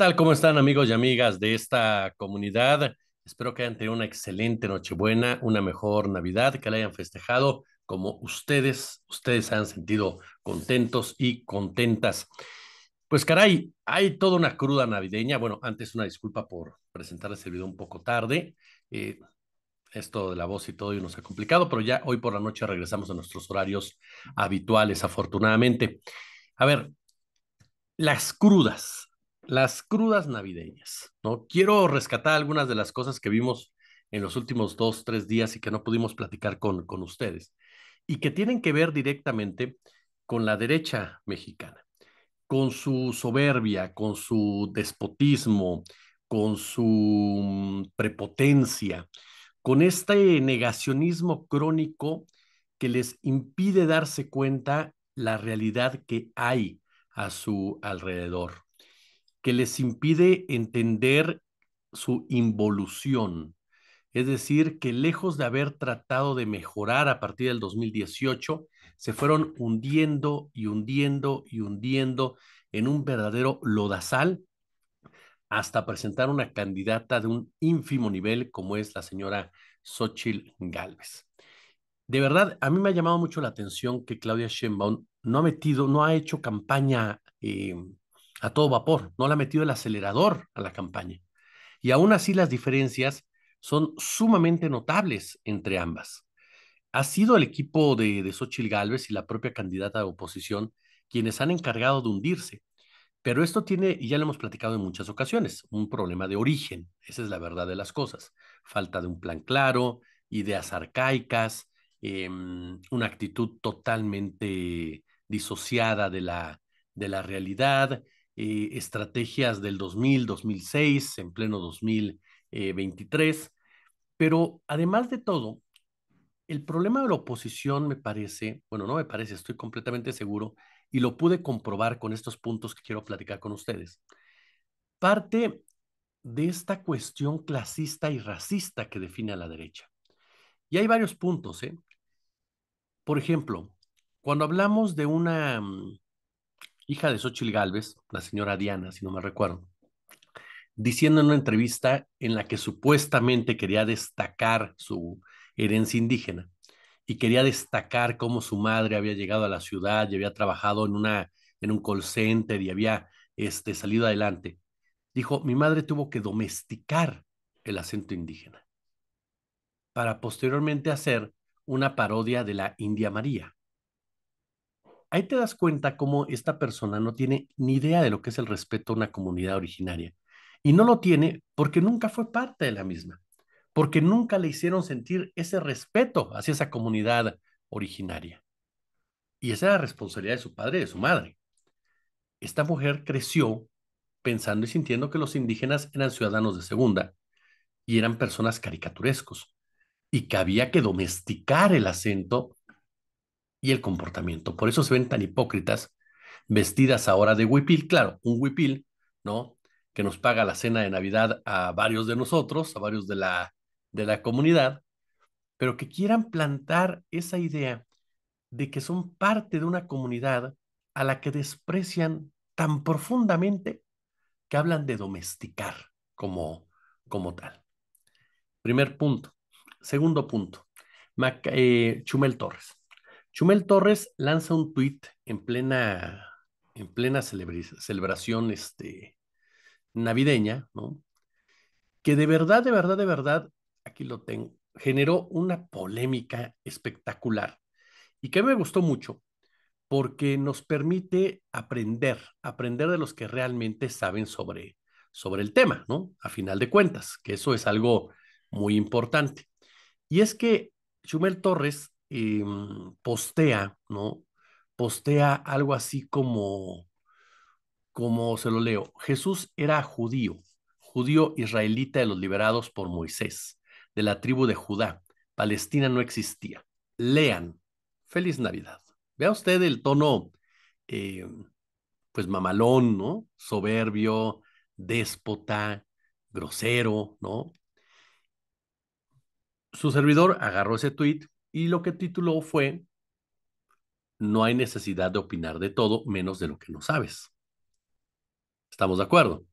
tal? ¿Cómo están amigos y amigas de esta comunidad? Espero que hayan tenido una excelente Nochebuena, una mejor Navidad, que la hayan festejado como ustedes, ustedes se han sentido contentos y contentas. Pues caray, hay toda una cruda navideña. Bueno, antes una disculpa por presentarles el video un poco tarde. Eh, esto de la voz y todo y nos ha complicado, pero ya hoy por la noche regresamos a nuestros horarios habituales, afortunadamente. A ver, las crudas, las crudas navideñas, ¿no? Quiero rescatar algunas de las cosas que vimos en los últimos dos, tres días y que no pudimos platicar con, con ustedes y que tienen que ver directamente con la derecha mexicana, con su soberbia, con su despotismo, con su mm, prepotencia, con este negacionismo crónico que les impide darse cuenta la realidad que hay a su alrededor que les impide entender su involución. Es decir, que lejos de haber tratado de mejorar a partir del 2018, se fueron hundiendo y hundiendo y hundiendo en un verdadero lodazal hasta presentar una candidata de un ínfimo nivel como es la señora Xochitl Galvez. De verdad, a mí me ha llamado mucho la atención que Claudia Sheinbaum no ha metido, no ha hecho campaña eh, a todo vapor, no le ha metido el acelerador a la campaña. Y aún así las diferencias son sumamente notables entre ambas. Ha sido el equipo de, de Xochitl Gálvez y la propia candidata de oposición quienes han encargado de hundirse. Pero esto tiene, y ya lo hemos platicado en muchas ocasiones, un problema de origen. Esa es la verdad de las cosas. Falta de un plan claro, ideas arcaicas, em, una actitud totalmente disociada de la realidad, eh, estrategias del 2000, 2006, en pleno 2023. Eh, Pero además de todo, el problema de la oposición me parece, bueno, no me parece, estoy completamente seguro, y lo pude comprobar con estos puntos que quiero platicar con ustedes. Parte de esta cuestión clasista y racista que define a la derecha. Y hay varios puntos, ¿eh? Por ejemplo, cuando hablamos de una mm, hija de Xochil Galvez, la señora Diana, si no me recuerdo, diciendo en una entrevista en la que supuestamente quería destacar su herencia indígena y quería destacar cómo su madre había llegado a la ciudad y había trabajado en, una, en un call center y había este, salido adelante. Dijo, mi madre tuvo que domesticar el acento indígena para posteriormente hacer una parodia de la India María ahí te das cuenta cómo esta persona no tiene ni idea de lo que es el respeto a una comunidad originaria. Y no lo tiene porque nunca fue parte de la misma, porque nunca le hicieron sentir ese respeto hacia esa comunidad originaria. Y esa era la responsabilidad de su padre y de su madre. Esta mujer creció pensando y sintiendo que los indígenas eran ciudadanos de segunda y eran personas caricaturescos y que había que domesticar el acento y el comportamiento. Por eso se ven tan hipócritas vestidas ahora de huipil, claro, un huipil, ¿no? Que nos paga la cena de Navidad a varios de nosotros, a varios de la, de la comunidad, pero que quieran plantar esa idea de que son parte de una comunidad a la que desprecian tan profundamente que hablan de domesticar como, como tal. Primer punto. Segundo punto, eh, Chumel Torres. Chumel Torres lanza un tuit en plena, en plena celebración este, navideña, ¿no? Que de verdad, de verdad, de verdad, aquí lo tengo, generó una polémica espectacular y que me gustó mucho porque nos permite aprender, aprender de los que realmente saben sobre, sobre el tema, ¿no? A final de cuentas, que eso es algo muy importante. Y es que Chumel Torres Mm, postea, ¿no? Postea algo así como, como se lo leo, Jesús era judío, judío israelita de los liberados por Moisés, de la tribu de Judá. Palestina no existía. Lean, feliz Navidad. Vea usted el tono, eh, pues mamalón, ¿no? Soberbio, déspota, grosero, ¿no? Su servidor agarró ese tweet y lo que tituló fue No hay necesidad de opinar de todo menos de lo que no sabes. ¿Estamos de acuerdo?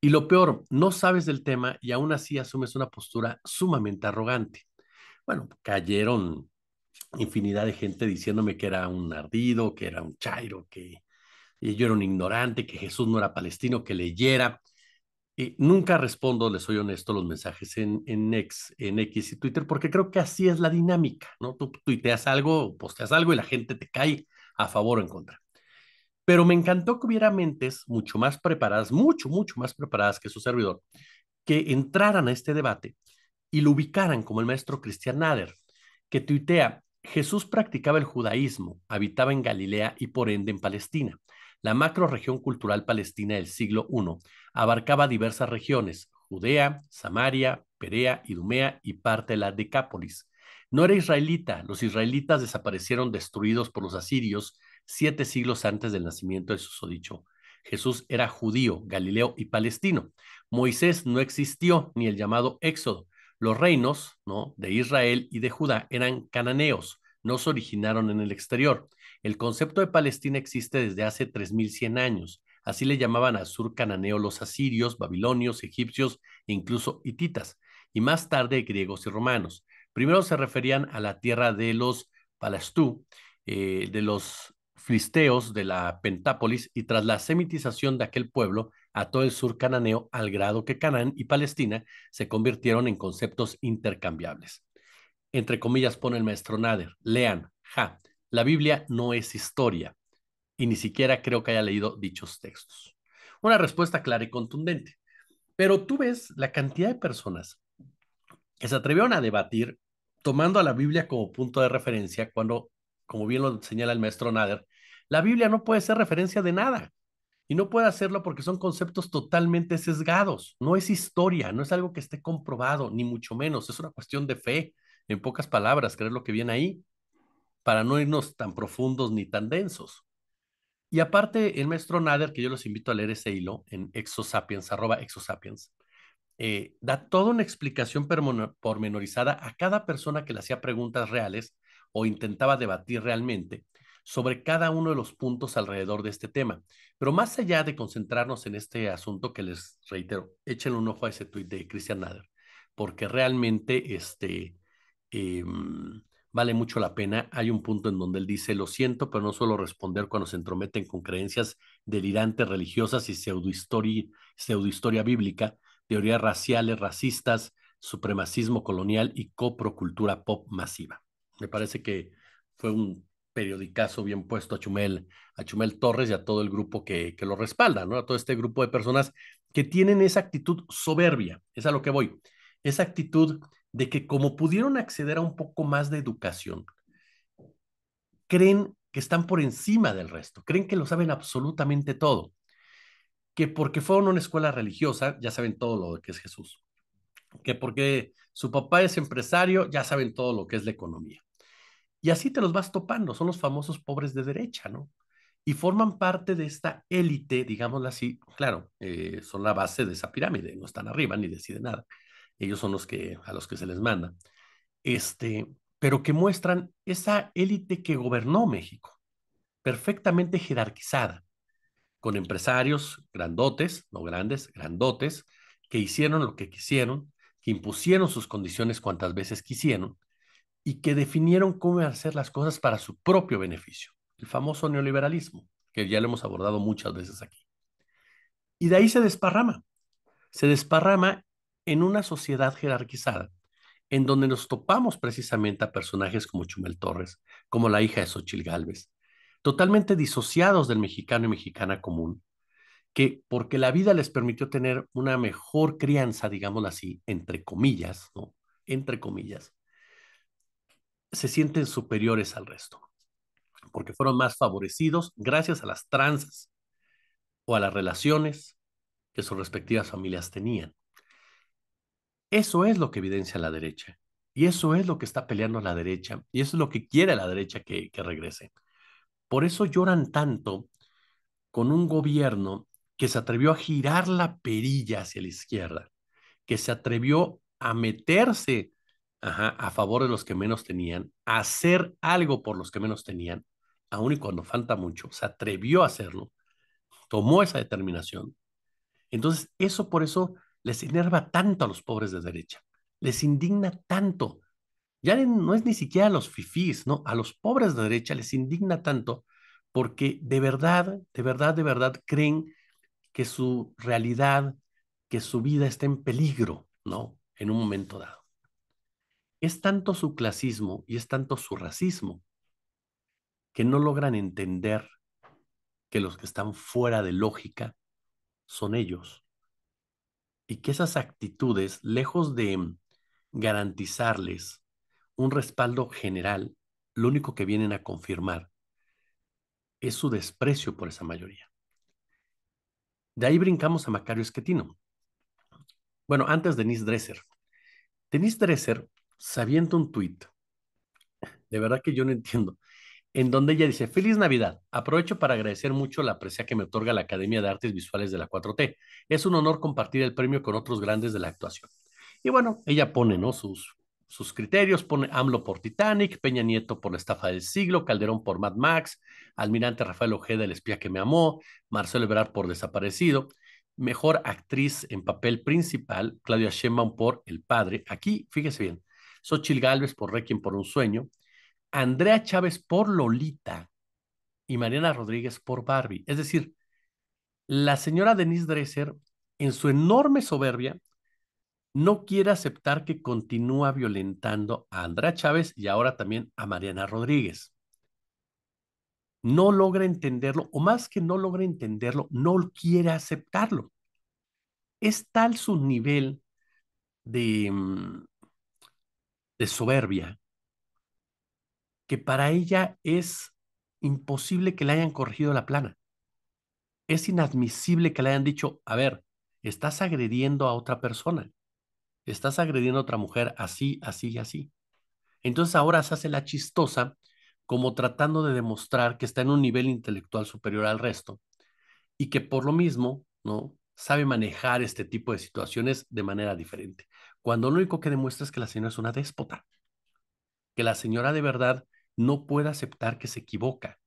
Y lo peor, no sabes del tema y aún así asumes una postura sumamente arrogante. Bueno, cayeron infinidad de gente diciéndome que era un ardido, que era un chairo, que yo era un ignorante, que Jesús no era palestino, que leyera. Y eh, nunca respondo, les soy honesto, los mensajes en, en, X, en X y Twitter, porque creo que así es la dinámica, ¿no? Tú tuiteas algo, posteas algo y la gente te cae a favor o en contra. Pero me encantó que hubiera mentes mucho más preparadas, mucho, mucho más preparadas que su servidor, que entraran a este debate y lo ubicaran como el maestro Christian Nader, que tuitea, Jesús practicaba el judaísmo, habitaba en Galilea y por ende en Palestina. La macroregión cultural palestina del siglo I abarcaba diversas regiones, Judea, Samaria, Perea, Idumea y parte de la Decápolis. No era israelita, los israelitas desaparecieron destruidos por los asirios siete siglos antes del nacimiento su susodicho. Jesús era judío, galileo y palestino. Moisés no existió ni el llamado Éxodo. Los reinos de Israel y de Judá eran cananeos, no se originaron en el exterior. El concepto de Palestina existe desde hace 3.100 años. Así le llamaban al Sur Cananeo los asirios, babilonios, egipcios e incluso hititas, y más tarde griegos y romanos. Primero se referían a la tierra de los Palastú, eh, de los filisteos de la Pentápolis, y tras la semitización de aquel pueblo, a todo el sur cananeo al grado que Canaán y Palestina se convirtieron en conceptos intercambiables. Entre comillas pone el maestro Nader, lean, ja, la Biblia no es historia y ni siquiera creo que haya leído dichos textos. Una respuesta clara y contundente. Pero tú ves la cantidad de personas que se atrevieron a debatir tomando a la Biblia como punto de referencia cuando, como bien lo señala el maestro Nader, la Biblia no puede ser referencia de nada. Y no puede hacerlo porque son conceptos totalmente sesgados. No es historia, no es algo que esté comprobado, ni mucho menos. Es una cuestión de fe, en pocas palabras, creer lo que viene ahí para no irnos tan profundos ni tan densos. Y aparte, el maestro Nader, que yo los invito a leer ese hilo en exosapiens, arroba exosapiens, eh, da toda una explicación pormenorizada a cada persona que le hacía preguntas reales o intentaba debatir realmente sobre cada uno de los puntos alrededor de este tema. Pero más allá de concentrarnos en este asunto que les reitero, échenle un ojo a ese tuit de Christian Nader, porque realmente este, em, vale mucho la pena. Hay un punto en donde él dice, lo siento, pero no suelo responder cuando se entrometen con creencias delirantes religiosas y pseudohistoria, bíblica, teorías raciales, racistas, supremacismo colonial y coprocultura pop masiva. Me parece que fue un periodicazo bien puesto a Chumel, a Chumel Torres y a todo el grupo que, que lo respalda, ¿no? A todo este grupo de personas que tienen esa actitud soberbia, es a lo que voy, esa actitud de que como pudieron acceder a un poco más de educación, creen que están por encima del resto, creen que lo saben absolutamente todo, que porque fueron a una escuela religiosa, ya saben todo lo que es Jesús, que porque su papá es empresario, ya saben todo lo que es la economía. Y así te los vas topando, son los famosos pobres de derecha, ¿no? Y forman parte de esta élite, digámoslo así, claro, eh, son la base de esa pirámide, no están arriba ni deciden nada ellos son los que a los que se les manda, este, pero que muestran esa élite que gobernó México, perfectamente jerarquizada, con empresarios grandotes, no grandes, grandotes, que hicieron lo que quisieron, que impusieron sus condiciones cuantas veces quisieron y que definieron cómo hacer las cosas para su propio beneficio, el famoso neoliberalismo, que ya lo hemos abordado muchas veces aquí. Y de ahí se desparrama, se desparrama en una sociedad jerarquizada, en donde nos topamos precisamente a personajes como Chumel Torres, como la hija de Xochil Galvez totalmente disociados del mexicano y mexicana común, que porque la vida les permitió tener una mejor crianza, digámoslo así, entre comillas, ¿no? Entre comillas, se sienten superiores al resto, porque fueron más favorecidos gracias a las tranzas o a las relaciones que sus respectivas familias tenían. Eso es lo que evidencia la derecha. Y eso es lo que está peleando la derecha. Y eso es lo que quiere la derecha que, regrese. Por eso lloran tanto con un gobierno que se atrevió a girar la perilla hacia la izquierda, que se atrevió a meterse a favor de los que menos tenían, a hacer algo por los que menos tenían, aun y cuando falta mucho, se atrevió a hacerlo, tomó esa determinación. Entonces, eso por eso les enerva tanto a los pobres de derecha, les indigna tanto. Ya no es ni siquiera a los fifís, ¿no? A los pobres de derecha les indigna tanto porque de verdad, de verdad, de verdad creen que su realidad, que su vida está en peligro, ¿no? En un momento dado. Es tanto su clasismo y es tanto su racismo que no logran entender que los que están fuera de lógica son ellos y que esas actitudes, lejos de garantizarles un respaldo general, lo único que vienen a confirmar es su desprecio por esa mayoría. De ahí brincamos a Macario Esquetino. Bueno, antes Denise Dresser. Denise Dresser, sabiendo un tuit, de verdad que yo no entiendo en donde ella dice, feliz Navidad, aprovecho para agradecer mucho la aprecia que me otorga la Academia de Artes Visuales de la 4T. Es un honor compartir el premio con otros grandes de la actuación. Y bueno, ella pone, ¿no? Sus, sus criterios, pone AMLO por Titanic, Peña Nieto por la estafa del siglo, Calderón por Mad Max, Almirante Rafael Ojeda, el espía que me amó, Marcelo Ebrard por desaparecido, mejor actriz en papel principal, Claudia Sheinbaum por El Padre. Aquí, fíjese bien, Xochil Gálvez por Requiem por un sueño, Andrea Chávez por Lolita y Mariana Rodríguez por Barbie. Es decir, la señora Denise Dresser, en su enorme soberbia, no quiere aceptar que continúa violentando a Andrea Chávez y ahora también a Mariana Rodríguez. No logra entenderlo, o más que no logra entenderlo, no quiere aceptarlo. Es tal su nivel de, mm, de soberbia que para ella es imposible que le hayan corregido la plana. Es inadmisible que le hayan dicho, a ver, estás agrediendo a otra persona, estás agrediendo a otra mujer así, así y así. Entonces ahora se hace la chistosa como tratando de demostrar que está en un nivel intelectual superior al resto y que por lo mismo, ¿no? Sabe manejar este tipo de situaciones de manera diferente. Cuando lo único que demuestra es que la señora es una déspota, que la señora de verdad no puede aceptar que se equivoca,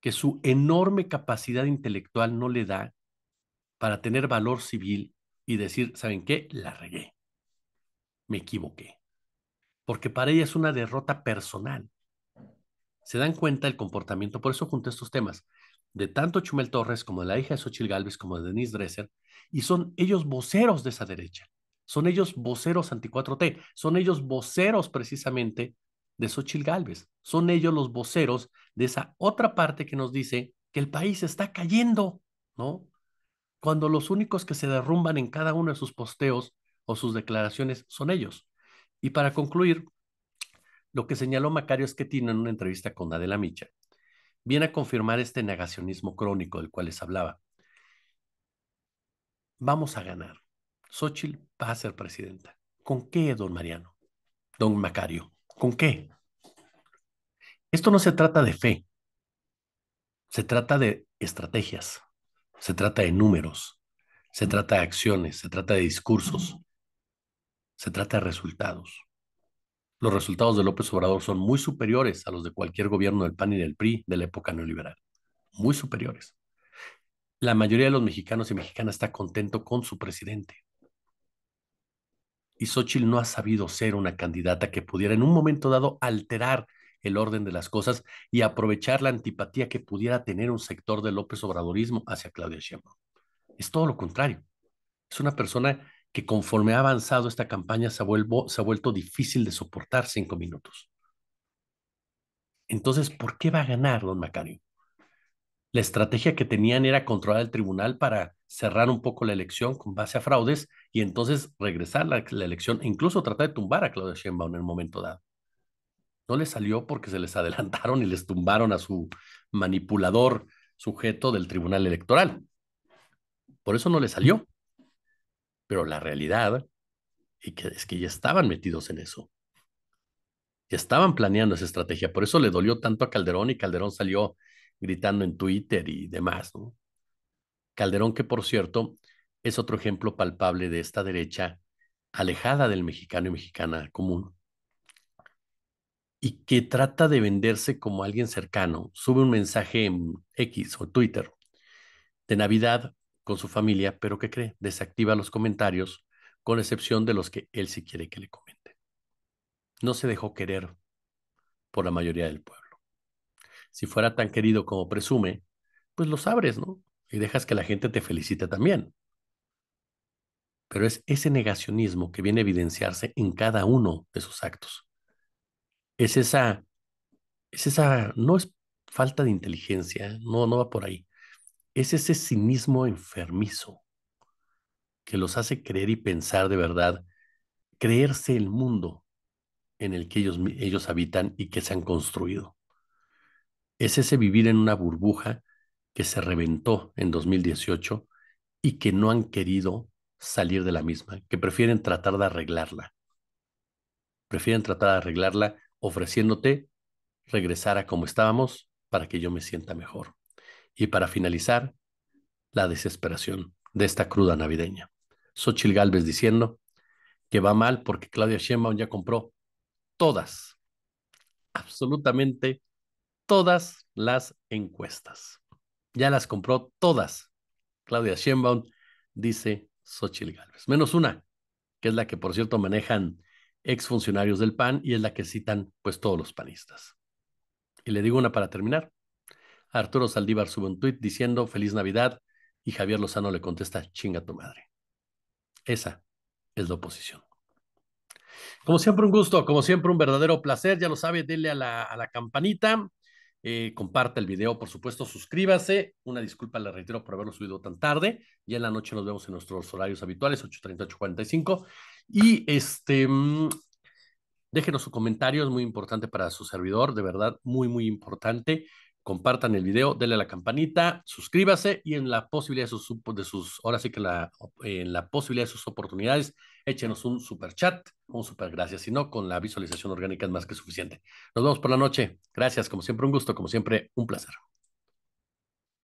que su enorme capacidad intelectual no le da para tener valor civil y decir, ¿saben qué? La regué, me equivoqué, porque para ella es una derrota personal. Se dan cuenta el comportamiento, por eso junté estos temas, de tanto Chumel Torres como de la hija de Xochitl Gálvez como de Denise Dresser, y son ellos voceros de esa derecha, son ellos voceros anti-4T, son ellos voceros precisamente de Xochitl Galvez. Son ellos los voceros de esa otra parte que nos dice que el país está cayendo, ¿no? Cuando los únicos que se derrumban en cada uno de sus posteos o sus declaraciones son ellos. Y para concluir, lo que señaló Macario Esquetino en una entrevista con Adela Micha viene a confirmar este negacionismo crónico del cual les hablaba. Vamos a ganar. Xochitl va a ser presidenta. ¿Con qué, don Mariano? Don Macario. ¿Con qué? Esto no se trata de fe, se trata de estrategias, se trata de números, se trata de acciones, se trata de discursos, se trata de resultados. Los resultados de López Obrador son muy superiores a los de cualquier gobierno del PAN y del PRI de la época neoliberal, muy superiores. La mayoría de los mexicanos y mexicanas está contento con su presidente y Xochitl no ha sabido ser una candidata que pudiera en un momento dado alterar el orden de las cosas y aprovechar la antipatía que pudiera tener un sector de López Obradorismo hacia Claudia Sheinbaum. Es todo lo contrario. Es una persona que conforme ha avanzado esta campaña se ha, vuelvo, se ha vuelto difícil de soportar cinco minutos. Entonces, ¿por qué va a ganar, don Macario? La estrategia que tenían era controlar el tribunal para cerrar un poco la elección con base a fraudes y entonces regresar la, la elección, incluso tratar de tumbar a Claudia Sheinbaum en el momento dado. No le salió porque se les adelantaron y les tumbaron a su manipulador sujeto del Tribunal Electoral. Por eso no le salió. Pero la realidad es que ya estaban metidos en eso. Ya estaban planeando esa estrategia. Por eso le dolió tanto a Calderón y Calderón salió gritando en Twitter y demás. ¿no? Calderón que, por cierto, es otro ejemplo palpable de esta derecha alejada del mexicano y mexicana común y que trata de venderse como alguien cercano. Sube un mensaje en X o Twitter de Navidad con su familia, pero ¿qué cree? Desactiva los comentarios, con excepción de los que él sí quiere que le comente. No se dejó querer por la mayoría del pueblo. Si fuera tan querido como presume, pues lo abres, ¿no? Y dejas que la gente te felicite también pero es ese negacionismo que viene a evidenciarse en cada uno de sus actos. Es esa, es esa, no es falta de inteligencia, no, no va por ahí. Es ese cinismo enfermizo que los hace creer y pensar de verdad, creerse el mundo en el que ellos, ellos habitan y que se han construido. Es ese vivir en una burbuja que se reventó en 2018 y que no han querido salir de la misma, que prefieren tratar de arreglarla. Prefieren tratar de arreglarla ofreciéndote regresar a como estábamos para que yo me sienta mejor. Y para finalizar, la desesperación de esta cruda navideña. Sochil Galvez diciendo que va mal porque Claudia Sheinbaum ya compró todas, absolutamente todas las encuestas. Ya las compró todas. Claudia Sheinbaum dice Xochitl Gálvez. Menos una, que es la que, por cierto, manejan exfuncionarios del PAN y es la que citan pues todos los panistas. Y le digo una para terminar. Arturo Saldívar sube un tuit diciendo Feliz Navidad y Javier Lozano le contesta chinga tu madre. Esa es la oposición. Como siempre, un gusto, como siempre, un verdadero placer. Ya lo sabe, denle a la campanita, eh, comparte el video, por supuesto, suscríbase. Una disculpa, le reitero, por haberlo subido tan tarde. Ya en la noche nos vemos en nuestros horarios habituales, 8.30, 8.45. Y este, mm, déjenos su comentario, es muy importante para su servidor, de verdad, muy, muy importante. Compartan el video, denle a la campanita, suscríbase y en la posibilidad de sus, de sus ahora sí que la, en la posibilidad de sus oportunidades, échenos un super chat, un super gracias, si no, con la visualización orgánica es más que suficiente. Nos vemos por la noche. Gracias, como siempre, un gusto, como siempre, un placer.